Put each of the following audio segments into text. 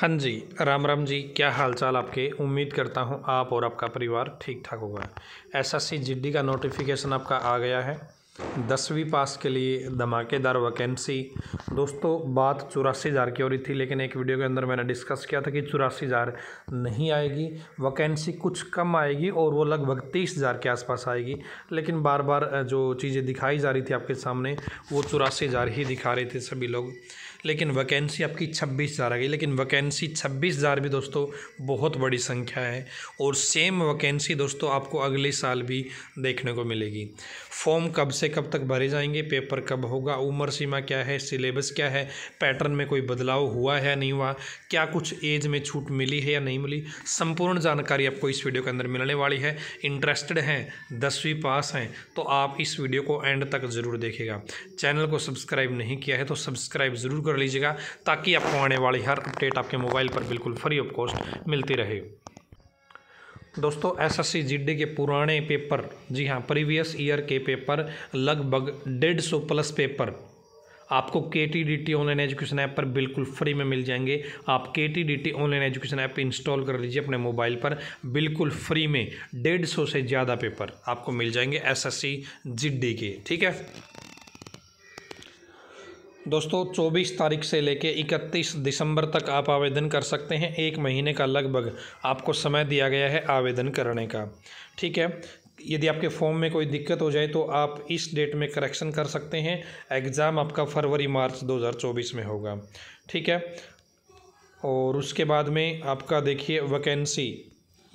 हाँ जी राम राम जी क्या हालचाल आपके उम्मीद करता हूँ आप और आपका परिवार ठीक ठाक होगा एस एस सी का नोटिफिकेशन आपका आ गया है दसवीं पास के लिए धमाकेदार वैकेंसी दोस्तों बात चौरासी हज़ार की हो रही थी लेकिन एक वीडियो के अंदर मैंने डिस्कस किया था कि चौरासी हज़ार नहीं आएगी वैकेंसी कुछ कम आएगी और वो लगभग तीस हज़ार के आसपास आएगी लेकिन बार बार जो चीज़ें दिखाई जा रही थी आपके सामने वो चौरासी हज़ार ही दिखा रहे थे सभी लोग लेकिन वैकेंसी आपकी छब्बीस हज़ार आ गई लेकिन वैकेंसी छब्बीस हज़ार भी दोस्तों बहुत बड़ी संख्या है और सेम वैकेंसी दोस्तों आपको अगले साल भी देखने को मिलेगी फॉर्म कब से कब तक भरे जाएंगे पेपर कब होगा उम्र सीमा क्या है सिलेबस क्या है पैटर्न में कोई बदलाव हुआ है या नहीं हुआ क्या कुछ एज में छूट मिली है या नहीं मिली संपूर्ण जानकारी आपको इस वीडियो के अंदर मिलने वाली है इंटरेस्टेड हैं दसवीं पास हैं तो आप इस वीडियो को एंड तक ज़रूर देखेगा चैनल को सब्सक्राइब नहीं किया है तो सब्सक्राइब ज़रूर कर लीजिएगा ताकि आपको आने वाली हर अपडेट आपके मोबाइल पर बिल्कुल फ्री ऑफ कॉस्ट मिलती रहे दोस्तों एसएससी जीडी के पुराने पेपर जी हाँ प्रीवियस ईयर के पेपर लगभग डेढ़ सौ प्लस पेपर आपको K T D T online education app पर बिल्कुल फ्री में मिल जाएंगे आप K T D T online education app install कर लीजिए अपने मोबाइल पर बिल्कुल फ्री में डेढ़ सौ से ज़्यादा पेपर आपको मिल जाएंगे एस एस सी के ठीक है दोस्तों 24 तारीख से लेके 31 दिसंबर तक आप आवेदन कर सकते हैं एक महीने का लगभग आपको समय दिया गया है आवेदन करने का ठीक है यदि आपके फॉर्म में कोई दिक्कत हो जाए तो आप इस डेट में करेक्शन कर सकते हैं एग्ज़ाम आपका फरवरी मार्च 2024 में होगा ठीक है और उसके बाद में आपका देखिए वैकेंसी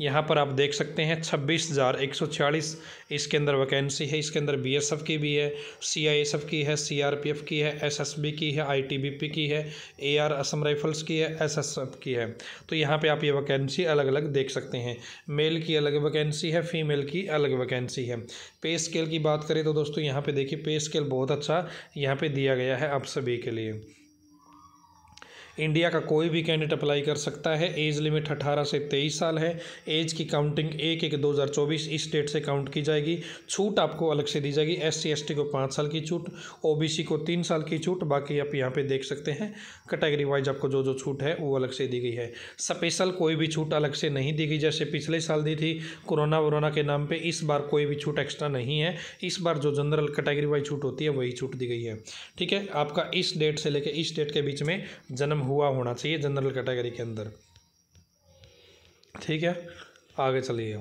यहाँ पर आप देख सकते हैं छब्बीस हज़ार एक सौ छियालीस इसके अंदर वैकेंसी है इसके अंदर बीएसएफ की भी है सीआईएसएफ की है सीआरपीएफ की है एसएसबी की है आईटीबीपी की है एआर असम राइफल्स की है एसएसएफ की है तो यहाँ पे आप ये वैकेंसी अलग अलग देख सकते हैं मेल की अलग वैकेंसी है फीमेल की अलग वैकेंसी है पे स्केल की बात करें तो दोस्तों यहाँ पर देखिए पे स्केल बहुत अच्छा यहाँ पर दिया गया है आप सभी के लिए इंडिया का कोई भी कैंडिडेट अप्लाई कर सकता है एज लिमिट अठारह से तेईस साल है एज की काउंटिंग एक एक दो हज़ार चौबीस इस डेट से काउंट की जाएगी छूट आपको अलग से दी जाएगी एस सी को पाँच साल की छूट ओ को तीन साल की छूट बाकी आप यहाँ पर देख सकते हैं कैटेगरी वाइज आपको जो जो छूट है वो अलग से दी गई है स्पेशल कोई भी छूट अलग से नहीं दी गई जैसे पिछले साल दी थी कोरोना वोरोना के नाम पर इस बार कोई भी छूट एक्स्ट्रा नहीं है इस बार जो जनरल कैटेगरी वाइज छूट होती है वही छूट दी गई है ठीक है आपका इस डेट से लेकर इस डेट के बीच में जन्म हुआ होना चाहिए जनरल कैटेगरी के अंदर ठीक है आगे चलिए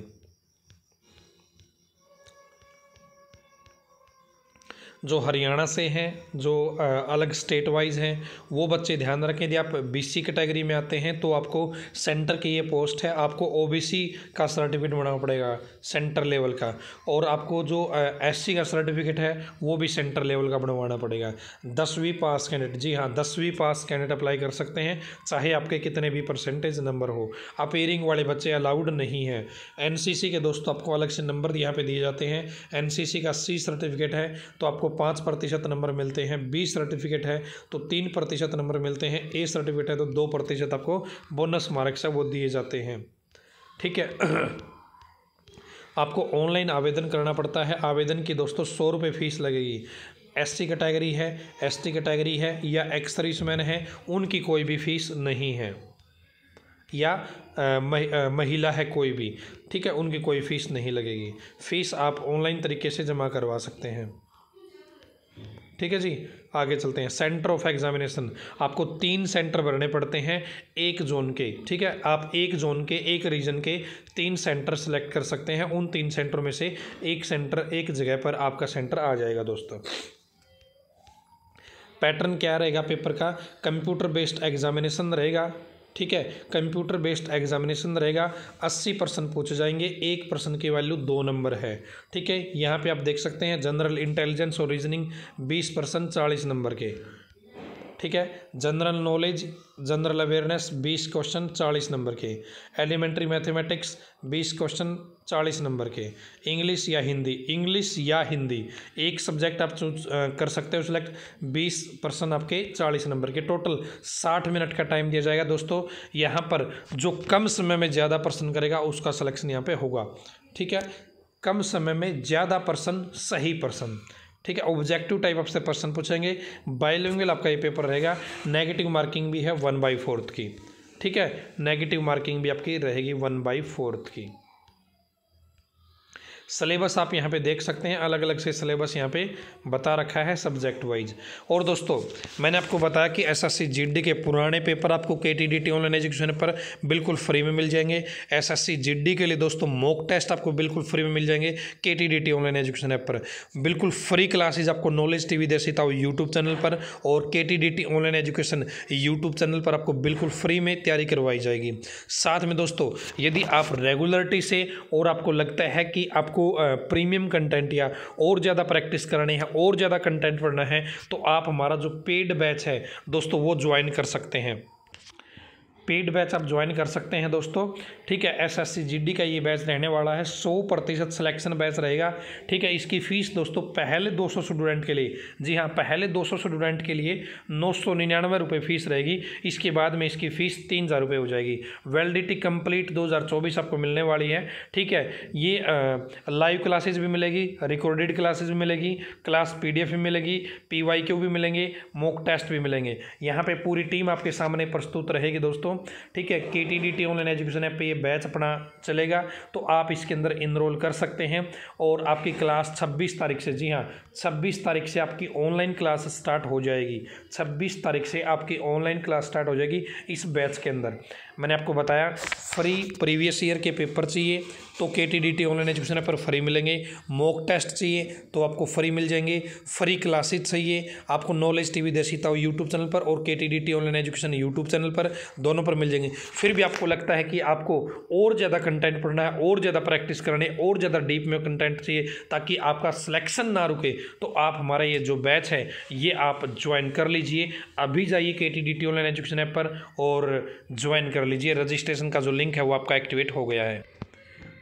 जो हरियाणा से हैं जो अलग स्टेट वाइज हैं वो बच्चे ध्यान रखें यदि आप बीसी कैटेगरी में आते हैं तो आपको सेंटर की ये पोस्ट है आपको ओबीसी का सर्टिफिकेट बनाना पड़ेगा सेंटर लेवल का और आपको जो एससी का सर्टिफिकेट है वो भी सेंटर लेवल का बनवाना पड़ेगा दसवीं पास कैंडिडेट जी हाँ दसवीं पास कैंडिडेट अप्लाई कर सकते हैं चाहे आपके कितने भी परसेंटेज नंबर हो अपेयरिंग वाले बच्चे अलाउड नहीं हैं सी के दोस्तों आपको अलग से नंबर यहाँ पर दिए जाते हैं सी का सी सर्टिफिकेट है तो आपको पाँच प्रतिशत नंबर मिलते हैं बी सर्टिफिकेट है तो तीन प्रतिशत नंबर मिलते हैं ए सर्टिफिकेट है तो दो प्रतिशत आपको बोनस मार्क्स है वो दिए जाते हैं ठीक है आपको ऑनलाइन आवेदन करना पड़ता है आवेदन की दोस्तों सौ रुपये फ़ीस लगेगी एस सी कैटेगरी है एस टी कैटेगरी है या एक्स सर्विसमैन है उनकी कोई भी फीस नहीं है या आ, मह, आ, महिला है कोई भी ठीक है उनकी कोई फ़ीस नहीं लगेगी फ़ीस आप ऑनलाइन तरीके से जमा करवा सकते हैं ठीक है जी आगे चलते हैं सेंटर ऑफ एग्जामिनेशन आपको तीन सेंटर भरने पड़ते हैं एक जोन के ठीक है आप एक जोन के एक रीजन के तीन सेंटर सेलेक्ट कर सकते हैं उन तीन सेंटरों में से एक सेंटर एक जगह पर आपका सेंटर आ जाएगा दोस्तों पैटर्न क्या रहेगा पेपर का कंप्यूटर बेस्ड एग्जामिनेशन रहेगा ठीक है कंप्यूटर बेस्ड एग्जामिनेशन रहेगा अस्सी परसेंट पूछे जाएंगे एक परसेंट की वैल्यू दो नंबर है ठीक है यहाँ पे आप देख सकते हैं जनरल इंटेलिजेंस और रीजनिंग बीस परसेंट चालीस नंबर के ठीक है जनरल नॉलेज जनरल अवेयरनेस बीस क्वेश्चन चालीस नंबर के एलिमेंट्री मैथमेटिक्स बीस क्वेश्चन चालीस नंबर के इंग्लिश या हिंदी इंग्लिश या हिंदी एक सब्जेक्ट आप चूज कर सकते हो सिलेक्ट बीस परसेंट आपके चालीस नंबर के टोटल साठ मिनट का टाइम दिया जाएगा दोस्तों यहाँ पर जो कम समय में ज़्यादा पर्सन करेगा उसका सलेक्शन यहाँ पर होगा ठीक है कम समय में ज़्यादा पर्सन सही पर्सन ठीक है ऑब्जेक्टिव टाइप आपसे पर्सन पूछेंगे बायोलिंगल आपका ये पेपर रहेगा नेगेटिव मार्किंग भी है वन बाई फोर्थ की ठीक है नेगेटिव मार्किंग भी आपकी रहेगी वन बाई फोर्थ की सिलेबस आप यहाँ पे देख सकते हैं अलग अलग से सिलेबस यहाँ पे बता रखा है सब्जेक्ट वाइज और दोस्तों मैंने आपको बताया कि एस एस के पुराने पेपर आपको K T D T online education पर बिल्कुल फ्री में मिल जाएंगे एस एस के लिए दोस्तों मॉक टेस्ट आपको बिल्कुल फ्री में मिल जाएंगे K T D T online education app पर बिल्कुल फ्री क्लासेज आपको नॉलेज टी वी दे सीता यूट्यूब चैनल पर और K T D T online education YouTube channel पर आपको बिल्कुल फ्री में तैयारी करवाई जाएगी साथ में दोस्तों यदि आप रेगुलरिटी से और आपको लगता है कि आप आपको प्रीमियम कंटेंट या और ज़्यादा प्रैक्टिस करनी है और ज़्यादा कंटेंट पढ़ना है तो आप हमारा जो पेड बैच है दोस्तों वो ज्वाइन कर सकते हैं पेड बैच आप ज्वाइन कर सकते हैं दोस्तों ठीक है एस एस का ये बैच रहने वाला है सौ प्रतिशत सिलेक्शन बैच रहेगा ठीक है इसकी फ़ीस दोस्तों पहले 200 स्टूडेंट के लिए जी हाँ पहले 200 स्टूडेंट के लिए नौ सौ निन्यानवे रुपये फ़ीस रहेगी इसके बाद में इसकी फ़ीस तीन हज़ार रुपये हो जाएगी दो हज़ार चौबीस आपको मिलने वाली है ठीक है ये लाइव क्लासेज भी मिलेगी रिकॉर्डेड क्लासेज भी मिलेगी क्लास पी भी मिलेगी पी भी मिलेंगे मॉक टेस्ट भी मिलेंगे यहाँ पर पूरी टीम आपके सामने प्रस्तुत रहेगी दोस्तों दोस्तों ठीक है K T D T online education app पे ये बैच अपना चलेगा तो आप इसके अंदर इनरोल कर सकते हैं और आपकी क्लास छब्बीस तारीख से जी हाँ छब्बीस तारीख से आपकी ऑनलाइन क्लास स्टार्ट हो जाएगी छब्बीस तारीख से आपकी ऑनलाइन क्लास स्टार्ट हो जाएगी इस बैच के अंदर मैंने आपको बताया फ्री प्रीवियस ईयर के पेपर चाहिए तो K T D T online education पर फ्री मिलेंगे मॉक टेस्ट चाहिए तो आपको फ्री मिल जाएंगे फ्री क्लासेस चाहिए आपको नॉलेज टी वी देशीता यूट्यूब चैनल पर और K T D T online education YouTube channel पर दोनों पर मिल जाएंगे फिर भी आपको लगता है कि आपको और ज़्यादा कंटेंट पढ़ना है और ज़्यादा प्रैक्टिस करनी है और ज़्यादा डीप में कंटेंट चाहिए ताकि आपका सिलेक्शन ना रुके तो आप हमारा ये जो बैच है ये आप ज्वाइन कर लीजिए अभी जाइए K T D T online education app पर और ज्वाइन कर कर लीजिए रजिस्ट्रेशन का जो लिंक है वो आपका एक्टिवेट हो गया है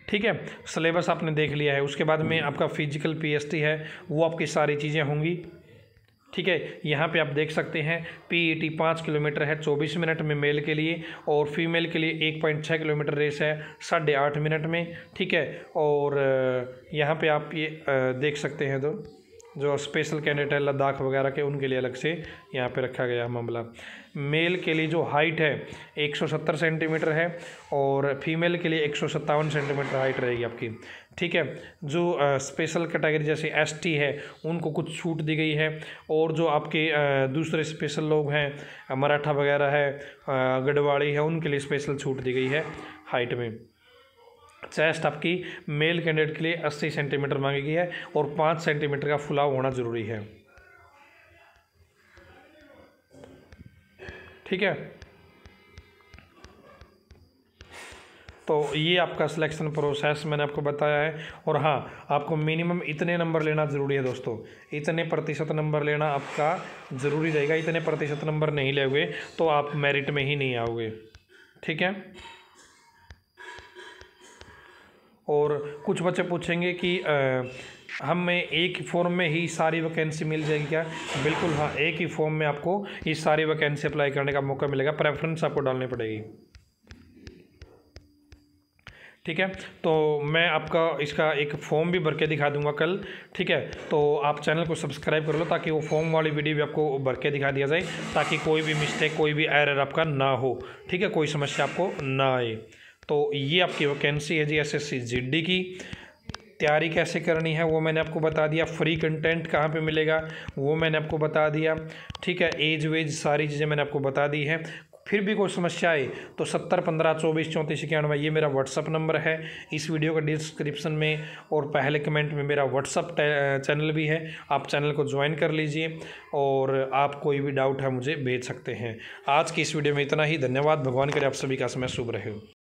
ठीक है सिलेबस आपने देख लिया है उसके बाद में हम्म। आपका फिजिकल पी है वो आपकी सारी चीज़ें होंगी ठीक है यहाँ पे आप देख सकते हैं पी ई टी पाँच किलोमीटर है चौबीस मिनट में मेल के लिए और फीमेल के लिए एक पॉइंट छः किलोमीटर रेस है साढ़े आठ मिनट में ठीक है और यहाँ पे आप ये देख सकते हैं तो जो स्पेशल कैंडिडेट है लद्दाख वगैरह के उनके लिए अलग से यहाँ पे रखा गया मामला मेल के लिए जो हाइट है 170 सेंटीमीटर है और फीमेल के लिए एक सेंटीमीटर हाइट रहेगी आपकी ठीक है जो स्पेशल कैटेगरी जैसे एसटी है उनको कुछ छूट दी गई है और जो आपके दूसरे स्पेशल लोग हैं मराठा वगैरह है गढ़वाड़ी है उनके लिए स्पेशल छूट दी गई है हाइट में चेस्ट आपकी मेल कैंडिडेट के लिए अस्सी सेंटीमीटर मांगी गई है और पाँच सेंटीमीटर का फुलाव होना ज़रूरी है ठीक है तो ये आपका सिलेक्शन प्रोसेस मैंने आपको बताया है और हाँ आपको मिनिमम इतने नंबर लेना ज़रूरी है दोस्तों इतने प्रतिशत नंबर लेना आपका ज़रूरी रहेगा इतने प्रतिशत नंबर नहीं ले तो आप मेरिट में ही नहीं आओगे ठीक है और कुछ बच्चे पूछेंगे कि हमें एक ही फॉर्म में ही सारी वैकेंसी मिल जाएगी क्या बिल्कुल हाँ एक ही फॉर्म में आपको ये सारी वैकेंसी अप्लाई करने का मौका मिलेगा प्रेफरेंस आपको डालनी पड़ेगी ठीक है तो मैं आपका इसका एक फॉर्म भी भर के दिखा दूंगा कल ठीक है तो आप चैनल को सब्सक्राइब कर लो ताकि वो फॉर्म वाली वीडियो भी आपको भर के दिखा दिया जाए ताकि कोई भी मिस्टेक कोई भी एरर आपका ना हो ठीक है कोई समस्या आपको ना आए तो ये आपकी वैकेंसी है जी एस एस सी की तैयारी कैसे करनी है वो मैंने आपको बता दिया फ्री कंटेंट कहाँ पे मिलेगा वो मैंने आपको बता दिया ठीक है एज वेज सारी चीज़ें मैंने आपको बता दी हैं फिर भी कोई समस्या आए तो सत्तर पंद्रह चौबीस चौंतीस इक्यानवे ये मेरा व्हाट्सअप नंबर है इस वीडियो के डिस्क्रिप्शन में और पहले कमेंट में मेरा व्हाट्सअप चैनल भी है आप चैनल को ज्वाइन कर लीजिए और आप कोई भी डाउट है मुझे भेज सकते हैं आज की इस वीडियो में इतना ही धन्यवाद भगवान करे आप सभी का समय शुभ रहे